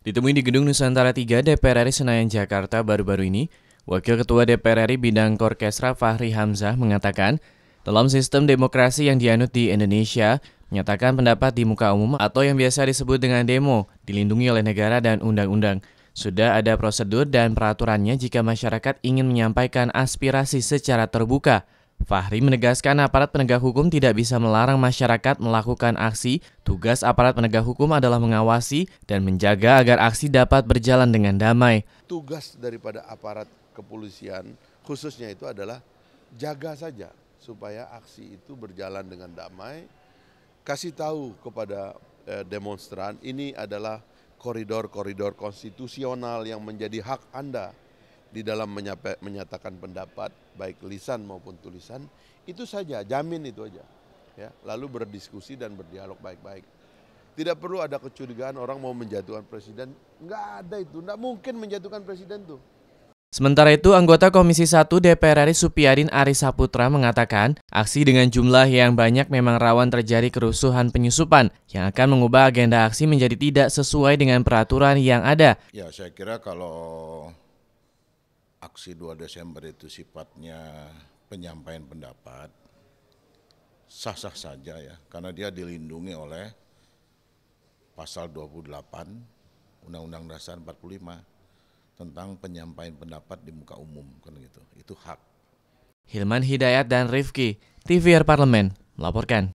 Ditemui di Gedung Nusantara 3 DPR RI Senayan Jakarta baru-baru ini, Wakil Ketua DPR RI Bidang Korkestra Fahri Hamzah mengatakan, dalam sistem demokrasi yang dianut di Indonesia, menyatakan pendapat di muka umum atau yang biasa disebut dengan demo, dilindungi oleh negara dan undang-undang. Sudah ada prosedur dan peraturannya jika masyarakat ingin menyampaikan aspirasi secara terbuka. Fahri menegaskan aparat penegak hukum tidak bisa melarang masyarakat melakukan aksi. Tugas aparat penegak hukum adalah mengawasi dan menjaga agar aksi dapat berjalan dengan damai. Tugas daripada aparat kepolisian khususnya itu adalah jaga saja supaya aksi itu berjalan dengan damai. Kasih tahu kepada eh, demonstran ini adalah koridor-koridor konstitusional yang menjadi hak Anda di dalam menyatakan pendapat baik lisan maupun tulisan itu saja jamin itu aja ya lalu berdiskusi dan berdialog baik-baik tidak perlu ada kecurigaan orang mau menjatuhkan presiden nggak ada itu nggak mungkin menjatuhkan presiden tuh Sementara itu, anggota Komisi 1 DPR RI Supiadin Ari Saputra mengatakan, aksi dengan jumlah yang banyak memang rawan terjadi kerusuhan penyusupan yang akan mengubah agenda aksi menjadi tidak sesuai dengan peraturan yang ada. Ya, saya kira kalau aksi 2 Desember itu sifatnya penyampaian pendapat, sah-sah saja ya, karena dia dilindungi oleh pasal 28 Undang-Undang Dasar 45 tentang penyampaian pendapat di muka umum kan gitu. Itu hak. Hilman Hidayat dan Rifki, TVR Parlemen melaporkan.